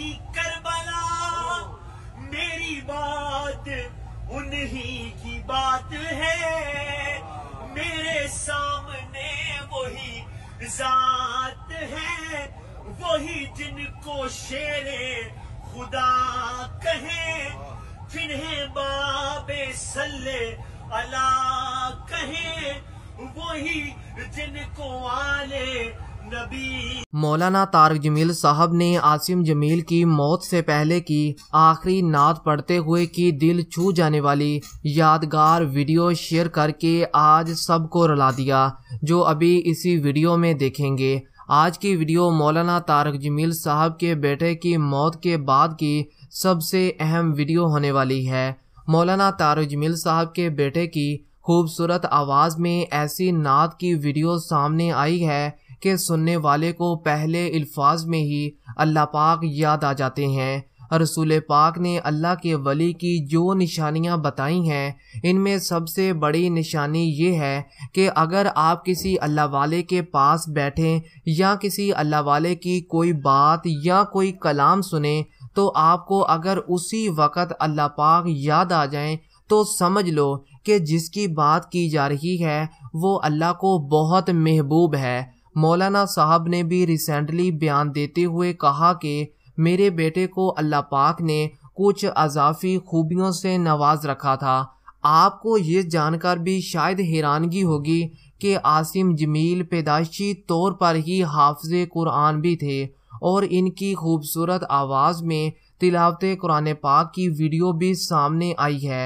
ही Karbala मेरी बात उन्हीं की बात है मेरे सामने वही जात है वही जिनको शेरे खुदा कहे जिन्हें बाबे सल्ले अला कहे वही जिनको आले मौलाना तारक जमील साहब ने आसिम जमील की मौत से पहले की आखिरी नात पढ़ते हुए की दिल छू जाने वाली यादगार वीडियो शेयर करके आज सबको रला दिया जो अभी इसी वीडियो में देखेंगे आज की वीडियो मौलाना तारक जमील साहब के बेटे की मौत के बाद की सबसे अहम वीडियो होने वाली है मौलाना तारक जमील साहब के बेटे की खूबसूरत आवाज़ में ऐसी नात की वीडियो सामने आई है के सुनने वाले को पहले अल्फाज में ही अल्लाह पाक याद आ जाते हैं रसूल पाक ने अल्लाह के वली की जो निशानियाँ बताई हैं इनमें सबसे बड़ी निशानी ये है कि अगर आप किसी अल्लाह वाले के पास बैठें या किसी अल्लाह वाले की कोई बात या कोई कलाम सुने तो आपको अगर उसी वक़्त अल्लाह पाक याद आ जाएं तो समझ लो कि जिसकी बात की जा रही है वो अल्लाह को बहुत महबूब है मौलाना साहब ने भी रिसेंटली बयान देते हुए कहा कि मेरे बेटे को अल्लाह पाक ने कुछ अजाफी खूबियों से नवाज रखा था आपको ये जानकर भी शायद हैरानगी होगी कि आसिम जमील पैदाइशी तौर पर ही हाफज कुरान भी थे और इनकी खूबसूरत आवाज़ में तिलावत कुरान पाक की वीडियो भी सामने आई है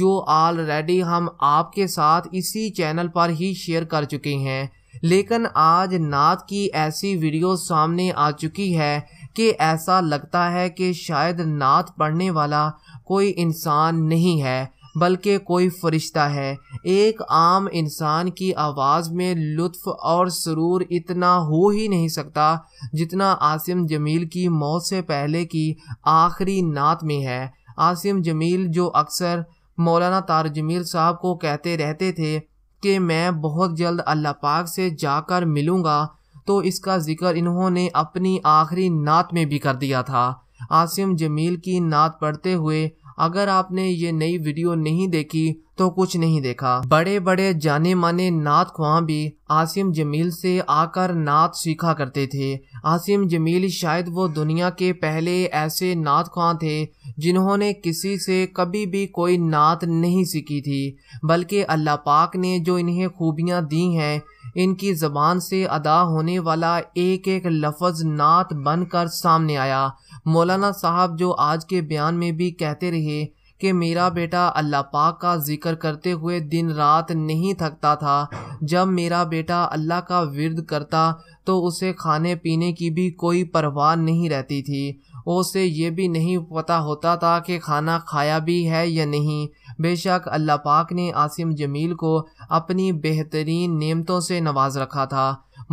जो ऑलरेडी हम आपके साथ इसी चैनल पर ही शेयर कर चुके हैं लेकिन आज नाथ की ऐसी वीडियो सामने आ चुकी है कि ऐसा लगता है कि शायद नाथ पढ़ने वाला कोई इंसान नहीं है बल्कि कोई फरिश्ता है एक आम इंसान की आवाज़ में लुत्फ़ और सुरूर इतना हो ही नहीं सकता जितना आसिम जमील की मौत से पहले की आखिरी नात में है आसिम जमील जो अक्सर मौलाना तार जमील साहब को कहते रहते थे कि मैं बहुत जल्द अल्लाह पाक से जाकर मिलूंगा तो इसका ज़िक्र इन्होंने अपनी आखिरी नात में भी कर दिया था आसिम जमील की नात पढ़ते हुए अगर आपने ये नई वीडियो नहीं देखी तो कुछ नहीं देखा बड़े बड़े जाने माने नात ख्वां भी आसिम जमील से आकर नात सीखा करते थे आसिम जमील शायद वो दुनिया के पहले ऐसे नात खुआ थे जिन्होंने किसी से कभी भी कोई नात नहीं सीखी थी बल्कि अल्लाह पाक ने जो इन्हें खूबियाँ दी हैं इनकी ज़बान से अदा होने वाला एक एक लफज नात बनकर सामने आया मौलाना साहब जो आज के बयान में भी कहते रहे कि मेरा बेटा अल्लाह पाक का जिक्र करते हुए दिन रात नहीं थकता था जब मेरा बेटा अल्लाह का विरद करता तो उसे खाने पीने की भी कोई परवाह नहीं रहती थी उसे ये भी नहीं पता होता था कि खाना खाया भी है या नहीं बेशक अल्लाह पाक ने आसिम जमील को अपनी बेहतरीन नेमतों से नवाज रखा था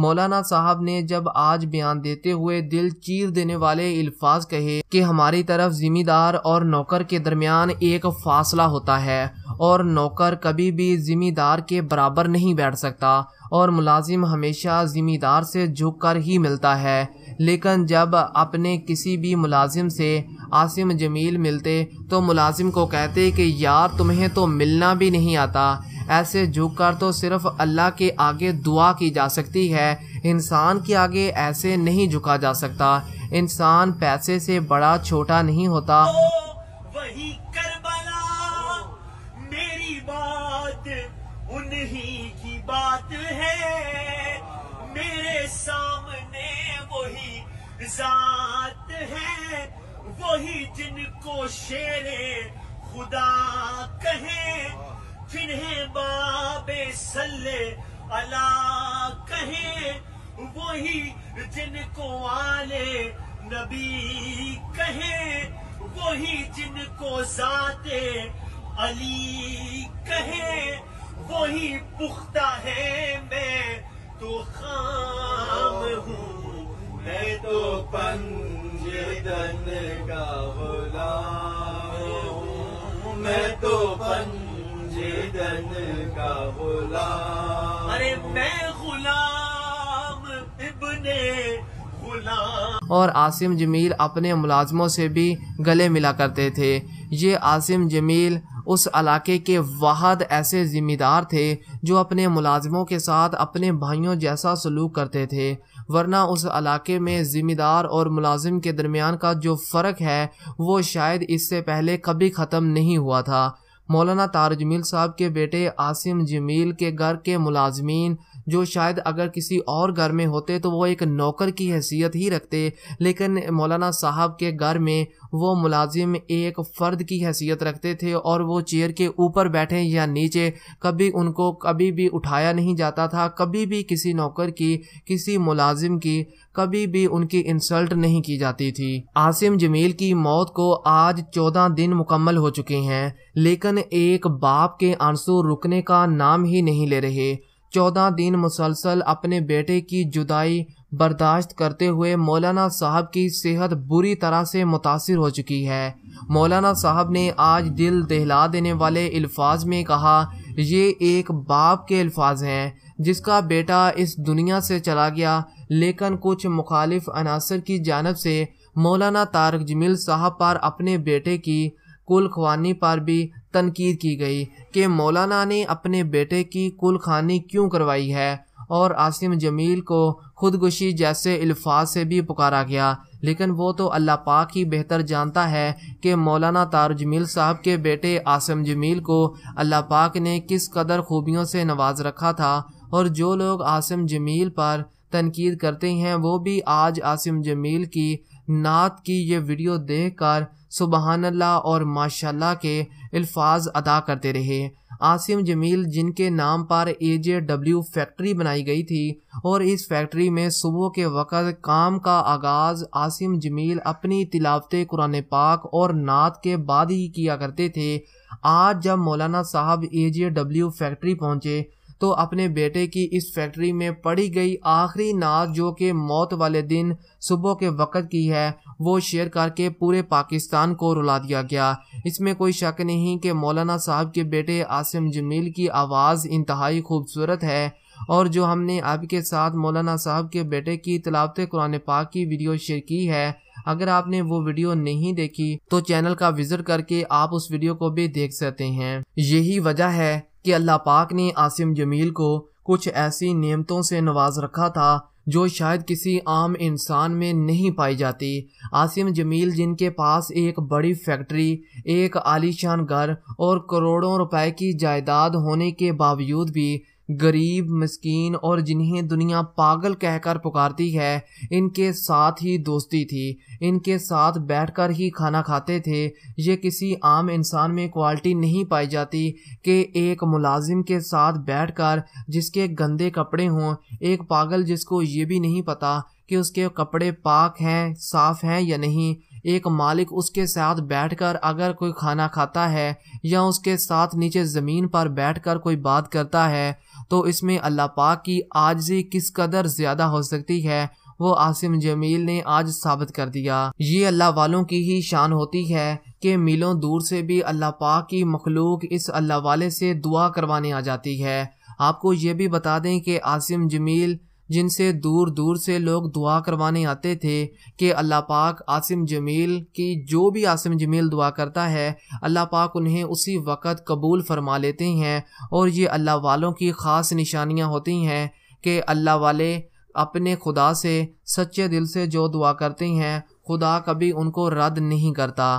मौलाना साहब ने जब आज बयान देते हुए दिल चीर देने वाले अल्फाज कहे कि हमारी तरफ जिम्मेदार और नौकर के दरमियान एक फासला होता है और नौकर कभी भी जिम्मेदार के बराबर नहीं बैठ सकता और मुलाजिम हमेशा जिम्मेदार से झुक कर ही मिलता है लेकिन जब अपने किसी भी मुलाजिम से आसिम जमील मिलते तो मुलाजिम को कहते कि यार तुम्हें तो मिलना भी नहीं आता ऐसे झुक कर तो सिर्फ अल्लाह के आगे दुआ की जा सकती है इंसान के आगे ऐसे नहीं झुका जा सकता इंसान पैसे से बड़ा छोटा नहीं होता उन्हीं की बात है मेरे सामने ही जात है वही जिनको शेरे खुदा कहे जिन्हें बाबे सल्ले अला कहे वही जिनको आले नबी कहे वही जिनको जाते अली कहे वही पुख्ता है मैं तो खान तो का गुलाम मैं तो का गुलाम अरे मैं गुलाम और आसिम जमील अपने मुलाजमों से भी गले मिला करते थे ये आसिम जमील उस इलाके के वाहद ऐसे ज़िम्मेदार थे जो अपने मुलाजमों के साथ अपने भाइयों जैसा सलूक करते थे वरना उस इलाके में ज़िम्मेदार और मुलाजिम के दरमियान का जो फ़र्क है वो शायद इससे पहले कभी ख़त्म नहीं हुआ था मौलाना तार जमील साहब के बेटे आसिम जमील के घर के मुलाजमीन जो शायद अगर किसी और घर में होते तो वो एक नौकर की हैसियत ही रखते लेकिन मौलाना साहब के घर में वो मुलाजिम एक फ़र्द की हैसियत रखते थे और वो चेयर के ऊपर बैठे या नीचे कभी उनको कभी भी उठाया नहीं जाता था कभी भी किसी नौकर की किसी मुलाजिम की कभी भी उनकी इंसल्ट नहीं की जाती थी आसिम जमील की मौत को आज चौदह दिन मुकम्मल हो चुके हैं लेकिन एक बाप के आंसू रुकने का नाम ही नहीं ले रहे चौदह दिन मुसलसल अपने बेटे की जुदाई बर्दाश्त करते हुए मौलाना साहब की सेहत बुरी तरह से मुतासर हो चुकी है मौलाना साहब ने आज दिल दहला देने वाले अल्फाज में कहा ये एक बाप के अल्फाज हैं जिसका बेटा इस दुनिया से चला गया लेकिन कुछ मुखालिफ अनासर की जानब से मौलाना तारक जमील साहब पर अपने बेटे की कुल खवानी पर भी तनकीद की गई कि मौलाना ने अपने बेटे की कुल खानी क्यों करवाई है और आसिम जमील को खुदकुशी जैसे अल्फाज से भी पुकारा गया लेकिन वो तो अल्लाह पाक ही बेहतर जानता है कि मौलाना तार जमील साहब के बेटे आसिम जमील को अल्लाह पाक ने किस कदर खूबियों से नवाज रखा था और जो लोग आसिम जमील पर तनकीद करते हैं वो भी आज आसिम जमील की नात की ये वीडियो देख कर सुबहानल्ला और माशाल्लाह के अल्फाज अदा करते रहे आसिम जमील जिनके नाम पर ए जे डब्ल्यू फैक्ट्री बनाई गई थी और इस फैक्ट्री में सुबह के वक़्त काम का आगाज़ आसिम जमील अपनी तिलावत कुरान पाक और नात के बाद ही किया करते थे आज जब मौलाना साहब ए जे डब्ल्यू फैक्ट्री पहुँचे तो अपने बेटे की इस फैक्ट्री में पड़ी गई आखिरी नात जो कि मौत वाले दिन सुबह के वक़्त की है वो शेयर करके पूरे पाकिस्तान को रुला दिया गया इसमें कोई शक नहीं कि मौलाना साहब के बेटे आसिम जमील की आवाज़ इंतहाई खूबसूरत है और जो हमने आपके साथ मौलाना साहब के बेटे की तलावत कुरान पाक की वीडियो शेयर की है अगर आपने वो वीडियो नहीं देखी तो चैनल का विजिट करके आप उस वीडियो को भी देख सकते हैं यही वजह है कि अल्लाह पाक ने आसिम जमील को कुछ ऐसी नियमतों से नवाज रखा था जो शायद किसी आम इंसान में नहीं पाई जाती आसिम जमील जिनके पास एक बड़ी फैक्ट्री एक आलीशान घर और करोड़ों रुपए की जायदाद होने के बावजूद भी गरीब मस्कीन और जिन्हें दुनिया पागल कहकर पुकारती है इनके साथ ही दोस्ती थी इनके साथ बैठकर ही खाना खाते थे ये किसी आम इंसान में क्वालिटी नहीं पाई जाती कि एक मुलाजिम के साथ बैठकर जिसके गंदे कपड़े हों एक पागल जिसको ये भी नहीं पता कि उसके कपड़े पाक हैं साफ़ हैं या नहीं एक मालिक उसके साथ बैठकर अगर कोई खाना खाता है या उसके साथ नीचे ज़मीन पर बैठकर कोई बात करता है तो इसमें अल्लाह पाक की आजी किस कदर ज़्यादा हो सकती है वो आसिम जमील ने आज साबित कर दिया ये अल्लाह वालों की ही शान होती है कि मीलों दूर से भी अल्लाह पाक की मखलूक इस अल्लाह वाले से दुआ करवाने आ जाती है आपको ये भी बता दें कि आसिम जमील जिनसे दूर दूर से लोग दुआ करवाने आते थे कि अल्लाह पाक आसिम जमील की जो भी आसिम जमील दुआ करता है अल्लाह पाक उन्हें उसी वक़्त कबूल फरमा लेते हैं और ये अल्लाह वालों की ख़ास निशानियाँ होती हैं कि अल्लाह वाले अपने खुदा से सच्चे दिल से जो दुआ करते हैं खुदा कभी उनको रद्द नहीं करता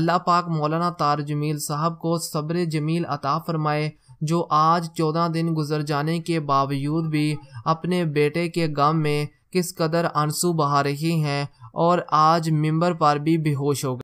अल्लाह पाक मौलाना तार जमील साहब को सब्र जमील अता फ़रमाए जो आज चौदह दिन गुजर जाने के बावजूद भी अपने बेटे के गम में किस कदर आंसू बहा रही हैं और आज मिंबर पर भी बेहोश हो गए